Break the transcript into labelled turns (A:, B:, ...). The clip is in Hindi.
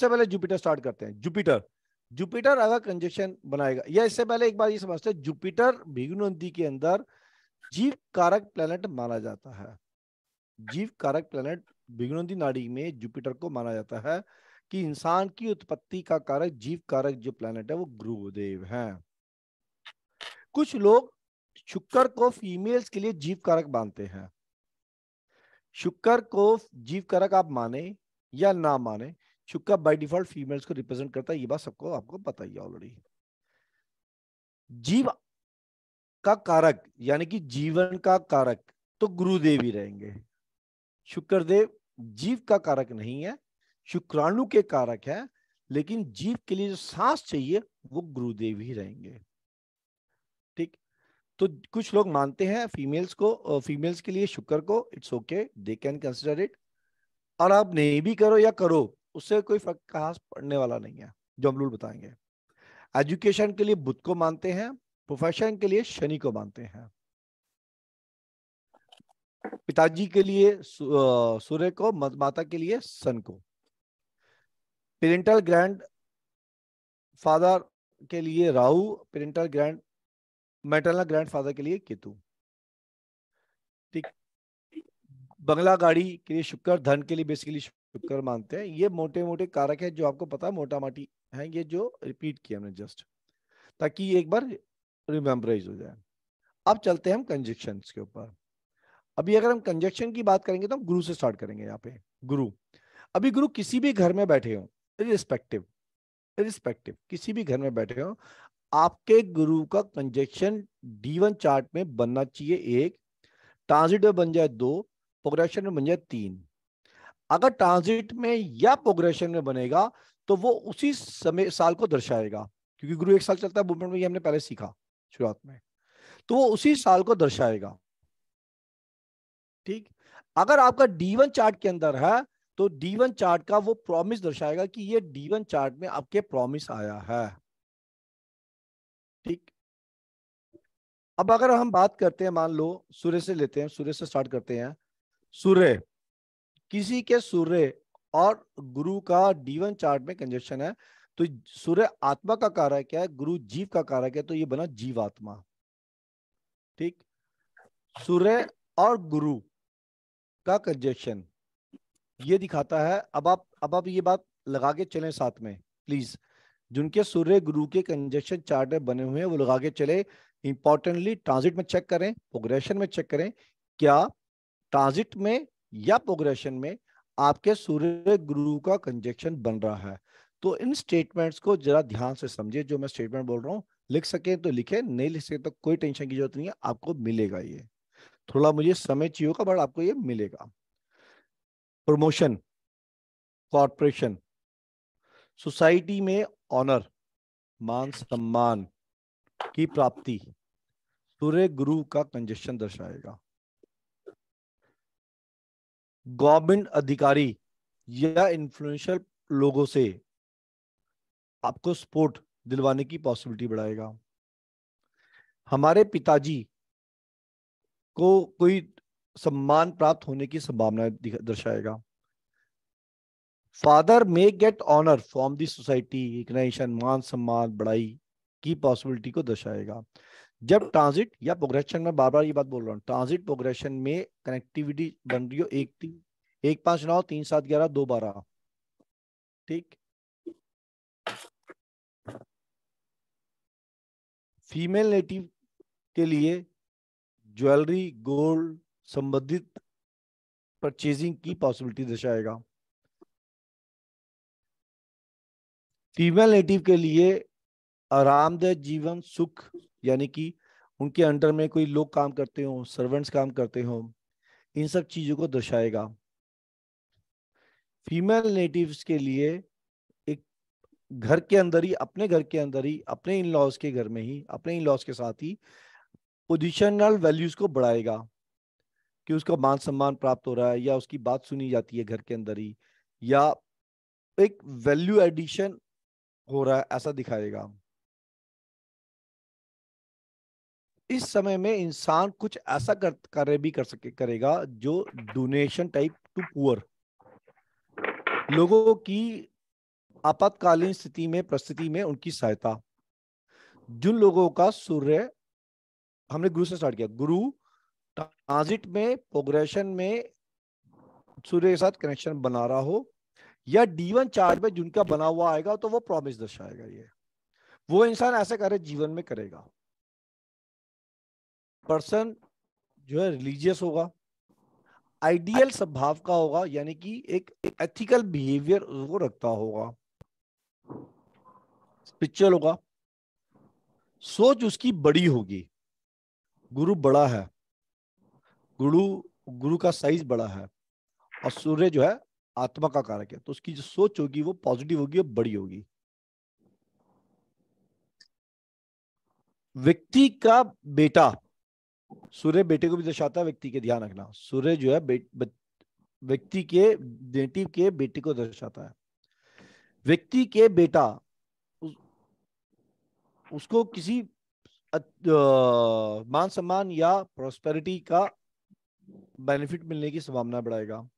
A: सबसे पहले जुपिटर स्टार्ट करते हैं जुपिटर जुपिटर अगर कंजेक्शन बनाएगा या इससे पहले एक बार ये समझते हैं जुपिटर भिगु नदी के अंदर जीव कारक प्लेनेट माना जाता है जीव कारक प्लेनेट भिगुनंदी नाड़ी में जुपिटर को माना जाता है कि इंसान की उत्पत्ति का कारक जीव कारक जो प्लेनेट है वो गुरुदेव है कुछ लोग शुक्र को फीमेल्स के लिए जीव कारक मानते हैं शुक्र को जीव कारक आप माने या ना माने शुक्का बाय डिफॉल्ट फीमेल्स को रिप्रेजेंट करता है ये बात सबको आपको पता ही ऑलरेडी जीव का कारक यानी कि जीवन का कारक तो गुरुदेव ही रहेंगे शुक्रदेव जीव का कारक नहीं है शुक्राणु के कारक है लेकिन जीव के लिए जो सांस चाहिए वो गुरुदेव ही रहेंगे ठीक तो कुछ लोग मानते हैं फीमेल्स को फीमेल्स के लिए शुक्र को it's okay they can consider it और आप नहीं भी करो या करो उससे कोई फर्क खास पड़ने वाला नहीं है जो हम रूल बताएंगे एजुकेशन के लिए बुद्ध को मानते हैं प्रोफेशन के लिए शनि को मानते हैं पिताजी के लिए सूर्य को माता के लिए सन को पेरेंटल ग्रैंड फादर के लिए Rahu parental grand maternal grandfather के लिए केतु ठीक बंगला गाड़ी के लिए शुक्र धन के लिए बेसिकली शुक्र मानते हैं ये मोटे मोटे कारक है जो आपको पता है मोटा माटी है ये जो रिपीट किया हमने जस्ट ताकि एक बार रिमेम्बराइज हो जाए अब चलते हैं हम कंजेक्शन के ऊपर अभी अगर हम कंजेक्शन की बात करेंगे तो हम गुरु से स्टार्ट करेंगे यहाँ पे गुरु अभी गुरु किसी भी घर में बैठे हो इरिस्पेक्टिव इरिस्पेक्टिव किसी भी घर में बैठे हो आपके गुरु का कंजेक्शन डी वन चार्ट में बनना चाहिए एक ट्रांजिट में बन जाए दो प्रोग्रेशन में बन जाए तीन अगर ट्रांजिट में या प्रोग्रेशन में बनेगा तो वो उसी समय साल को दर्शाएगा क्योंकि गुरु एक साल चलता है मूवमेंट में ये हमने पहले सीखा शुरुआत में तो वो उसी साल को दर्शाएगा ठीक अगर आपका D1 चार्ट के अंदर है तो D1 चार्ट का वो प्रॉमिस दर्शाएगा कि ये D1 चार्ट में आपके प्रॉमिस आया है ठीक अब अगर हम बात करते हैं मान लो सूर्य से लेते हैं सूर्य से स्टार्ट करते हैं सूर्य किसी के सूर्य और गुरु का डीवन चार्ट में कंजेशन है तो सूर्य आत्मा का कारक है गुरु जीव का कारक है तो ये बना जीवात्मा ठीक सूर्य और गुरु का कंजेशन ये दिखाता है अब आप अब आप ये बात लगा के चले साथ में प्लीज जिनके सूर्य गुरु के कंजेशन चार्ट में बने हुए हैं वो लगा के चले इंपॉर्टेंटली ट्रांजिट में चेक करें प्रोग्रेशन में चेक करें क्या ट्रांजिट में या प्रोग्रेशन में आपके सूर्य गुरु का कंजेक्शन बन रहा है तो इन स्टेटमेंट्स को जरा ध्यान से समझिए जो मैं स्टेटमेंट बोल रहा हूँ लिख सके तो लिखे नहीं लिख सके तो कोई टेंशन की जरूरत नहीं है आपको मिलेगा ये थोड़ा मुझे समय चाहिए होगा बट आपको ये मिलेगा प्रमोशन कॉरपोरेशन सोसाइटी में ऑनर मान सम्मान की प्राप्ति सूर्य गुरु का कंजेशन दर्शाएगा गवर्नमेंट अधिकारी या इन्फ्लुएंशियल लोगों से आपको सपोर्ट दिलवाने की पॉसिबिलिटी बढ़ाएगा हमारे पिताजी को कोई सम्मान प्राप्त होने की संभावना दर्शाएगा father may get honour from the society मान सम्मान बढ़ाई की पॉसिबिलिटी को दर्शाएगा जब ट्रांजिट या प्रोग्रेशन में बार बार ये बात बोल रहा हूँ ट्रांजिट प्रोग्रेशन में कनेक्टिविटी बन रही हो एक तीन एक पांच नौ तीन सात ग्यारह दो बारह ठीक फीमेल नेटिव के लिए ज्वेलरी गोल्ड संबंधित परचेजिंग की पॉसिबिलिटी दर्शाएगा फीमेल नेटिव के लिए आरामदायक जीवन सुख यानी कि उनके अंडर में कोई लोग काम करते हो सर्वेंट्स काम करते हो इन सब चीज़ों को दर्शाएगा फीमेल नेटिव्स के लिए एक घर के अंदर ही अपने घर के अंदर ही अपने इन लॉज के घर में ही अपने इन लॉज के साथ ही पोजिशनल वैल्यूज को बढ़ाएगा कि उसका मान सम्मान प्राप्त हो रहा है या उसकी बात सुनी जाती है घर के अंदर ही या एक वैल्यू एडिशन हो रहा है ऐसा दिखाएगा इस समय में इंसान कुछ ऐसा कर कार्य भी कर सके करेगा जो डोनेशन टाइप टू पुअर लोगों की आपातकालीन स्थिति में परिस्थिति में उनकी सहायता जिन लोगों का सूर्य हमने गुरु से स्टार्ट किया गुरु ट्रांजिट में प्रोग्रेशन में सूर्य के साथ कनेक्शन बना रहा हो या डीवन चार्ज में जिनका बना हुआ आएगा तो वो प्रॉमिस दर्शाएगा ये वो इंसान ऐसे कार्य जीवन में करेगा पर्सन जो है रिलीजियस होगा आइडियल स्वभाव का होगा यानी कि एक एथिकल बिहेवियर वो रखता होगा स्पिरिचुअल होगा सोच उसकी बड़ी होगी गुरु बड़ा है गुरु गुरु का साइज बड़ा है और सूर्य जो है आत्मा का कारक है तो उसकी जो सोच होगी वो पॉजिटिव होगी और बड़ी होगी व्यक्ति का बेटा सूर्य बेटे को भी दर्शाता है व्यक्ति के ध्यान रखना सूर्य जो है व्यक्ति के बेटी के बेटे को दर्शाता है व्यक्ति के बेटा उस, उसको किसी मान सम्मान या प्रोस्पेरिटी का बेनिफिट मिलने की संभावना बढ़ाएगा